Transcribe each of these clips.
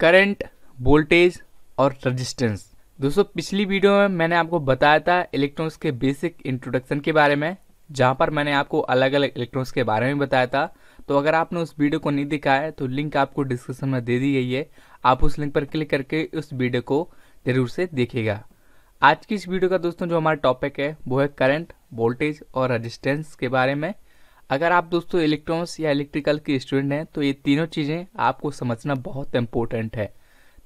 current voltage और resistance दोस्तों पिछली वीडियो में मैंने आपको बताया था इलेक्ट्रॉन्स के बेसिक इंट्रोडक्शन के बारे में जहाँ पर मैंने आपको अलग अलग इलेक्ट्रॉन्स के बारे में बताया था तो अगर आपने उस वीडियो को नहीं देखा है तो लिंक आपको डिस्क्रिप्शन में दे दी गई है आप उस लिंक पर क्लिक करके उस वीडियो को ज़रूर से देखेगा आज की इस वीडियो का दोस्तों जो हमारा टॉपिक है वो है करंट वोल्टेज और रजिस्टेंस के बारे में अगर आप दोस्तों इलेक्ट्रॉनिक्स या इलेक्ट्रिकल के स्टूडेंट हैं तो ये तीनों चीज़ें आपको समझना बहुत इम्पोर्टेंट है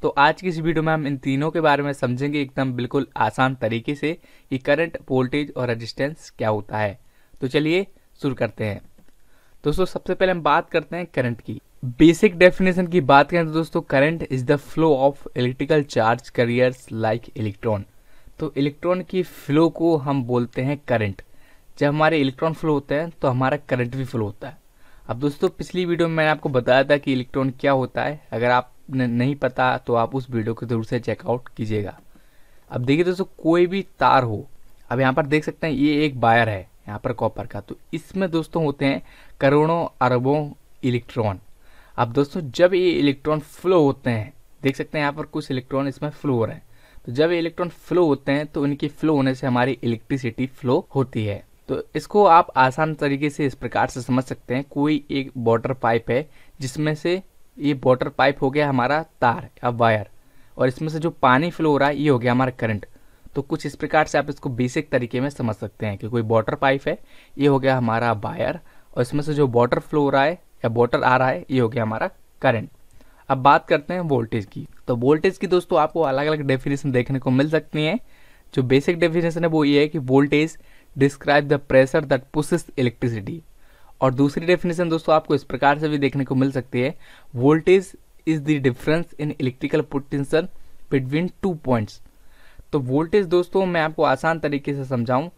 तो आज की इस वीडियो में हम इन तीनों के बारे में समझेंगे एकदम बिल्कुल आसान तरीके से कि करंट वोल्टेज और रेजिस्टेंस क्या होता है तो चलिए शुरू करते हैं दोस्तों सबसे पहले हम बात करते हैं करंट की बेसिक डेफिनेशन की बात करें तो दोस्तों current is the flow of electrical charge carriers like electron तो इलेक्ट्रॉन की फ्लो को हम बोलते हैं करंट जब हमारे इलेक्ट्रॉन फ्लो होते हैं तो हमारा करंट भी फ्लो होता है अब दोस्तों पिछली वीडियो में मैंने आपको बताया था कि इलेक्ट्रॉन क्या होता है अगर आपने नहीं पता तो आप उस वीडियो को ज़रूर से चेकआउट कीजिएगा अब देखिए दोस्तों कोई भी तार हो अब यहाँ पर देख सकते हैं ये एक बायर है यहाँ पर कॉपर का तो इसमें दोस्तों होते हैं करोड़ों अरबों इलेक्ट्रॉन अब दोस्तों जब ये इलेक्ट्रॉन फ्लो होते हैं देख सकते हैं यहाँ पर कुछ इलेक्ट्रॉन इसमें फ्लो हो रहे हैं तो जब ये इलेक्ट्रॉन फ्लो होते हैं तो इनके फ्लो होने से हमारी इलेक्ट्रिसिटी फ्लो होती है तो इसको आप आसान तरीके से इस प्रकार से समझ सकते हैं कोई एक वॉटर पाइप है जिसमें से ये वॉटर पाइप हो गया हमारा तार या वायर और इसमें से जो पानी फ्लो हो रहा है ये हो गया हमारा करंट तो कुछ इस प्रकार से आप इसको बेसिक तरीके में समझ सकते हैं कि कोई वाटर पाइप है ये हो गया हमारा वायर और इसमें से जो वॉटर फ्लो हो रहा है या वॉटर आ रहा है ये हो गया हमारा करंट अब बात करते हैं वोल्टेज की तो वोल्टेज की दोस्तों आपको अलग अलग डेफिनेशन देखने को मिल सकती हैं जो बेसिक डेफिनेशन है वो ये है कि voltage describe the pressure that pushes electricity और दूसरी डेफिनेशन दोस्तों आपको इस प्रकार से भी देखने को मिल सकती है voltage is the difference in electrical potential between two points तो वोल्टेज दोस्तों मैं आपको आसान तरीके से समझाऊं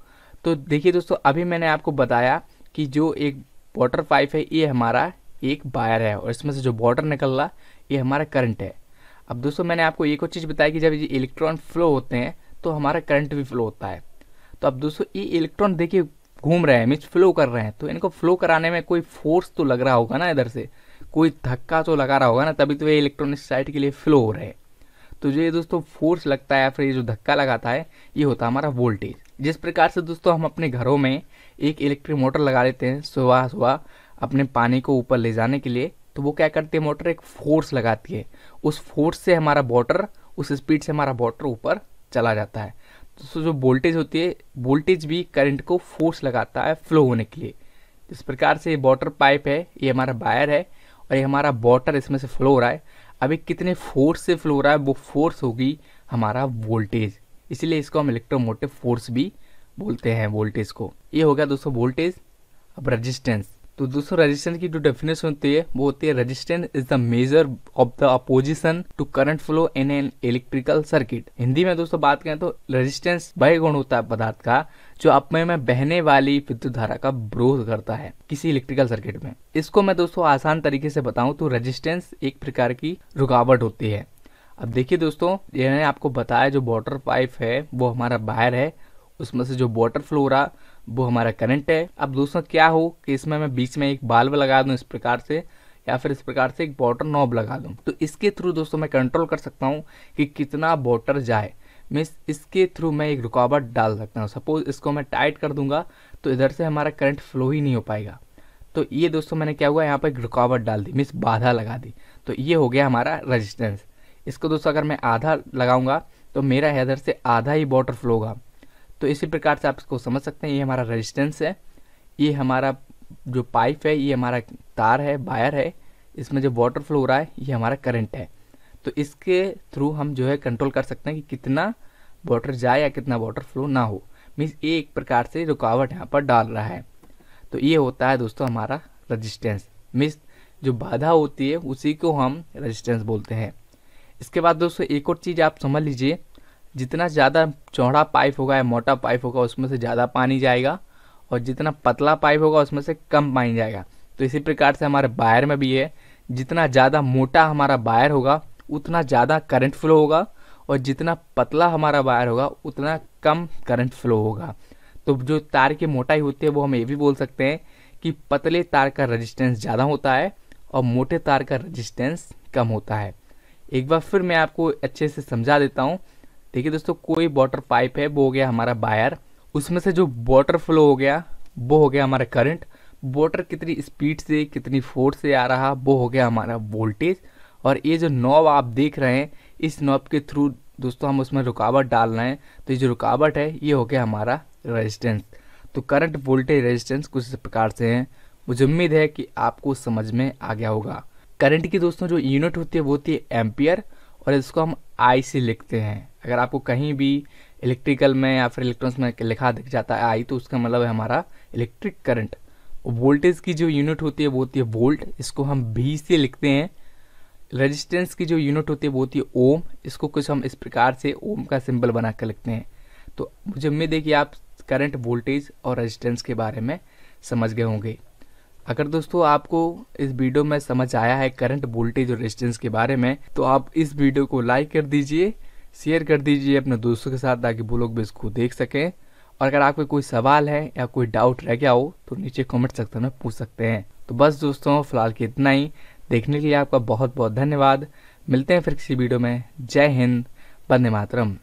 तो देखिए दोस्तों अभी मैंने आपको बताया कि जो एक वाटर पाइप है ये हमारा एक वायर है और इसमें से जो वाटर निकल रहा ये हमारा करंट है अब दोस्तों मैंने आपको एक और चीज़ बताई कि जब ये इलेक्ट्रॉन फ्लो होते हैं तो हमारा करंट भी फ्लो होता है तो अब दोस्तों ये इलेक्ट्रॉन देखिए घूम रहे हैं मीन्स फ्लो कर रहे हैं तो इनको फ्लो कराने में कोई फोर्स तो लग रहा होगा ना इधर से कोई धक्का तो लगा रहा होगा ना तभी तो ये इलेक्ट्रॉन इस साइड के लिए फ्लो हो रहे हैं तो जो ये दोस्तों फोर्स लगता है या फिर ये जो धक्का लगाता है ये होता है हमारा वोल्टेज जिस प्रकार से दोस्तों हम अपने घरों में एक इलेक्ट्रिक मोटर लगा लेते हैं सुबह सुबह अपने पानी को ऊपर ले जाने के लिए तो वो क्या करती है मोटर एक फोर्स लगाती है उस फोर्स से हमारा वाटर उस स्पीड से हमारा वाटर ऊपर चला जाता है तो जो वोल्टेज होती है वोल्टेज भी करंट को फोर्स लगाता है फ्लो होने के लिए जिस प्रकार से ये वाटर पाइप है ये हमारा वायर है और ये हमारा वाटर इसमें से फ्लो हो रहा है अभी कितने फोर्स से फ्लो हो रहा है वो फोर्स होगी हमारा वोल्टेज इसलिए इसको हम इलेक्ट्रोमोटिव फोर्स भी बोलते हैं वोल्टेज को ये हो गया दोस्तों वोल्टेज अब रजिस्टेंस तो दोस्तों रेजिस्टेंस की जो डेफिनेशन होती है वो होती है resistance is the measure of the opposition to current flow in an electrical circuit Hindi में दोस्तों बात करें तो रेजिस्टेंस वह गुण होता है पदार्थ का जो अपने में बहने वाली विद्युत धारा का विरोध करता है किसी इलेक्ट्रिकल सर्किट में इसको मैं दोस्तों आसान तरीके से बताऊं तो रेजिस्टेंस एक प्रकार की रुकावट होती है अब देखिए दोस्तों मैंने आपको बताया जो वाटर पाइप है वो हमारा बाहर है उसमें से जो वाटर फ्लो हो रहा वो हमारा करंट है अब दोस्तों क्या हो कि इसमें मैं बीच में एक बाल्ब लगा दूँ इस प्रकार से या फिर इस प्रकार से एक बॉटर नॉब लगा दूँ तो इसके थ्रू दोस्तों मैं कंट्रोल कर सकता हूँ कि कितना बॉटर जाए मीन्स इसके थ्रू मैं एक रुकावट डाल सकता हूँ सपोज इसको मैं टाइट कर दूंगा तो इधर से हमारा करंट फ्लो ही नहीं हो पाएगा तो ये दोस्तों मैंने क्या हुआ यहाँ पर एक रुकावट डाल दी मीन्स बाधा लगा दी तो ये हो गया हमारा रजिस्टेंस इसको दोस्तों अगर मैं आधा लगाऊंगा तो मेरा इधर से आधा ही बॉटर फ्लो होगा तो इसी प्रकार से आप इसको समझ सकते हैं ये हमारा रेजिस्टेंस है ये हमारा जो पाइप है ये हमारा तार है वायर है इसमें जो वाटर फ्लो हो रहा है ये हमारा करंट है तो इसके थ्रू हम जो है कंट्रोल कर सकते हैं कि कितना वाटर जाए या कितना वाटर फ्लो ना हो मीन्स ये एक प्रकार से रुकावट यहाँ पर डाल रहा है तो ये होता है दोस्तों हमारा रजिस्टेंस मीन्स जो बाधा होती है उसी को हम रजिस्टेंस बोलते हैं इसके बाद दोस्तों एक और चीज़ आप समझ लीजिए जितना ज़्यादा चौड़ा पाइप होगा या मोटा पाइप होगा उसमें से ज़्यादा पानी जाएगा और जितना पतला पाइप होगा उसमें से कम पानी जाएगा तो इसी प्रकार से हमारे वायर में भी है जितना ज़्यादा मोटा हमारा वायर होगा उतना ज़्यादा करंट फ्लो होगा और जितना पतला हमारा वायर होगा उतना कम करंट फ्लो होगा तो जो तार की मोटाई होती है वो हम ये भी बोल सकते हैं कि पतले तार का रेजिस्टेंस ज़्यादा होता है और मोटे तार का रेजिस्टेंस कम होता है एक बार फिर मैं आपको अच्छे से समझा देता हूँ देखिए दोस्तों कोई वाटर पाइप है वो हो गया हमारा वायर उसमें से जो वाटर फ्लो हो गया वो हो गया हमारा करंट वाटर कितनी स्पीड से कितनी फोर्स से आ रहा वो हो गया हमारा वोल्टेज और ये जो नॉब आप देख रहे हैं इस नॉब के थ्रू दोस्तों हम उसमें रुकावट डाल रहे हैं तो ये जो रुकावट है ये हो गया हमारा रेजिस्टेंस तो करंट वोल्टेज रेजिस्टेंस कुछ इस प्रकार से हैं मुझे उम्मीद है कि आपको समझ में आ गया होगा करंट की दोस्तों जो यूनिट होती है वो होती है एम्पियर और इसको हम आई से लिखते हैं अगर आपको कहीं भी इलेक्ट्रिकल में या फिर इलेक्ट्रॉनिक्स में लिखा दिख जाता है आई तो उसका मतलब है हमारा इलेक्ट्रिक करंट वोल्टेज की जो यूनिट होती है वो होती है वोल्ट इसको हम भी से लिखते हैं रेजिस्टेंस की जो यूनिट होती है वो होती है ओम इसको कुछ हम इस प्रकार से ओम का सिंबल बना कर लिखते हैं तो मुझे उम्मीद है कि आप करंट वोल्टेज और रेजिस्टेंस के बारे में समझ गए होंगे अगर दोस्तों आपको इस वीडियो में समझ आया है करंट वोल्टेज और रेजिस्टेंस के बारे में तो आप इस वीडियो को लाइक कर दीजिए शेयर कर दीजिए अपने दोस्तों के साथ ताकि वो लोग भी इसको देख सकें और अगर आपके कोई सवाल है या कोई डाउट रह गया हो तो नीचे कमेंट सेक्शन में पूछ सकते हैं तो बस दोस्तों फिलहाल के इतना ही देखने के लिए आपका बहुत बहुत धन्यवाद मिलते हैं फिर किसी वीडियो में जय हिंद बंदे मातरम